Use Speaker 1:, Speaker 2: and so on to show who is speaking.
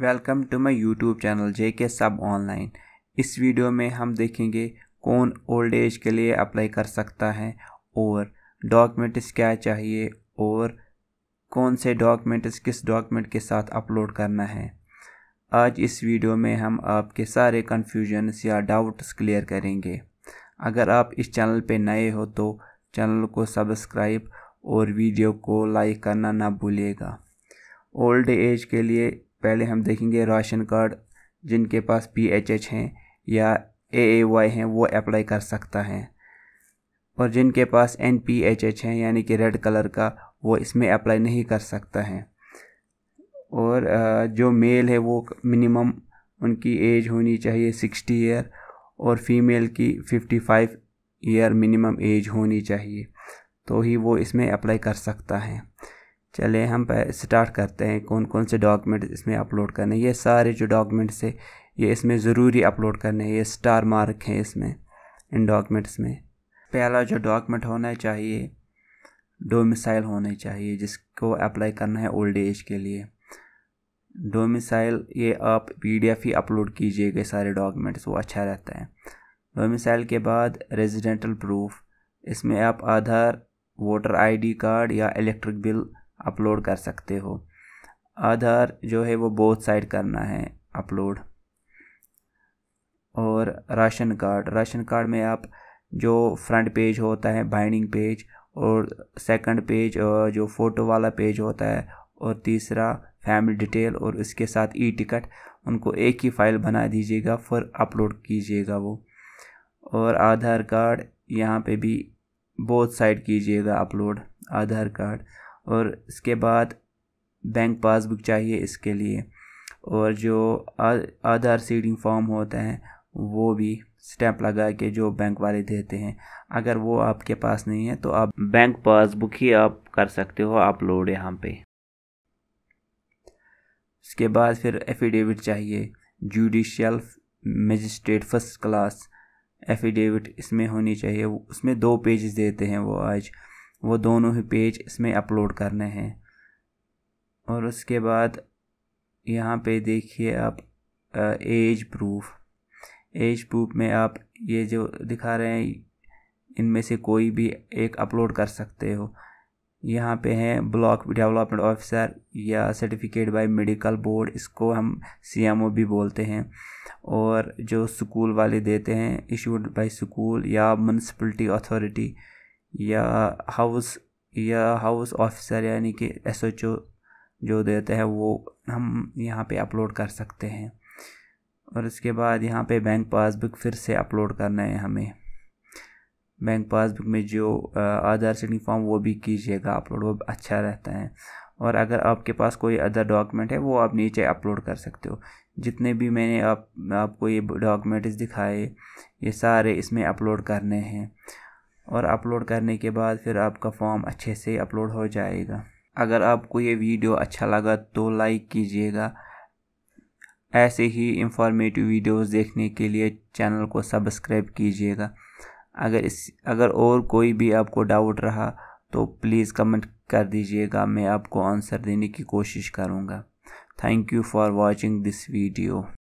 Speaker 1: welcome to my YouTube channel J K सब online इस video में हम देखेंगे कौन ओल्ड एज के लिए अप्लाई कर सकता है और डॉक्यूमेंट्स क्या चाहिए और कौन से डॉक्यूमेंट्स किस डॉक्यूमेंट के साथ अपलोड करना है आज इस वीडियो में हम आपके सारे कन्फ्यूजन्स या डाउट्स क्लियर करेंगे अगर आप इस चैनल पर नए हो तो चैनल को सब्सक्राइब और वीडियो को लाइक करना ना भूलिएगा ओल्ड एज के लिए पहले हम देखेंगे राशन कार्ड जिनके पास पी एच एच हैं या ए ए वाई हैं वो अप्लाई कर सकता है और जिनके पास एन पी एच एच हैं यानी कि रेड कलर का वो इसमें अप्लाई नहीं कर सकता है और जो मेल है वो मिनिमम उनकी एज होनी चाहिए सिक्सटी ईयर और फीमेल की fifty five year minimum age होनी चाहिए तो ही वो इसमें अप्लाई कर सकता है चले हम स्टार्ट करते हैं कौन कौन से डॉक्यूमेंट इसमें अपलोड करने ये सारे जो डॉक्यूमेंट्स है ये इसमें ज़रूरी अपलोड करने ये स्टार मार्क हैं इसमें इन डॉक्यूमेंट्स में पहला जो डॉक्यूमेंट होना चाहिए डोमिसाइल होने चाहिए जिसको अप्लाई करना है ओल्ड एज के लिए डोमिसाइल ये आप पीडीएफ ही अपलोड कीजिएगा सारे डॉक्यूमेंट्स वो अच्छा रहता है डोमिसाइल के बाद रेजिडेंटल प्रूफ इसमें आप आधार वोटर आईडी कार्ड या इलेक्ट्रिक बिल अपलोड कर सकते हो आधार जो है वो बोथ साइड करना है अपलोड और राशन कार्ड राशन कार्ड में आप जो फ्रंट पेज होता है बाइंडिंग पेज और सेकंड पेज जो फ़ोटो वाला पेज होता है और तीसरा फैमिली डिटेल और इसके साथ ई टिकट उनको एक ही फाइल बना दीजिएगा फिर अपलोड कीजिएगा वो और आधार कार्ड यहाँ पे भी बोथ साइड कीजिएगा अपलोड आधार कार्ड और इसके बाद बैंक पासबुक चाहिए इसके लिए और जो आधार सीडिंग फॉर्म होता है वो भी स्टैंप लगा के जो बैंक वाले देते हैं अगर वो आपके पास नहीं है तो आप बैंक पासबुक ही आप कर सकते हो अपलोड यहाँ पे उसके बाद फिर एफिडेविट चाहिए judicial magistrate first class affidavit इसमें होनी चाहिए उसमें दो पेजेस देते हैं वो आज वो दोनों ही पेज इसमें अपलोड करने हैं और उसके बाद यहाँ पे देखिए आप एज प्रूफ एज प्रूफ में आप ये जो दिखा रहे हैं इनमें से कोई भी एक अपलोड कर सकते हो यहाँ पे हैं ब्लॉक डेवलपमेंट ऑफिसर या सर्टिफिकेट बाय मेडिकल बोर्ड इसको हम सीएमओ भी बोलते हैं और जो स्कूल वाले देते हैं इशूड बाय स्कूल या म्यूनसिपलिटी अथॉरिटी या हाउस या हाउस ऑफिसर यानी कि एस एच ओ जो देते हैं वो हम यहाँ पे अपलोड कर सकते हैं और इसके बाद यहाँ पे बैंक पासबुक फिर से अपलोड करना है हमें बैंक पासबुक में जो आधार सेटिंग फॉर्म वो भी कीजिएगा अपलोड वो अच्छा रहता है और अगर आपके पास कोई अदर डॉक्यूमेंट है वो आप नीचे अपलोड कर सकते हो जितने भी मैंने आप आपको ये डॉक्यूमेंट्स दिखाए ये सारे इसमें अपलोड करने हैं और अपलोड करने के बाद फिर आपका फॉर्म अच्छे से अपलोड हो जाएगा अगर आपको ये वीडियो अच्छा लगा तो लाइक कीजिएगा ऐसे ही इंफॉर्मेटिव वीडियोस देखने के लिए चैनल को सब्सक्राइब कीजिएगा अगर इस अगर और कोई भी आपको डाउट रहा तो प्लीज़ कमेंट कर दीजिएगा मैं आपको आंसर देने की कोशिश करूँगा thank you for watching this video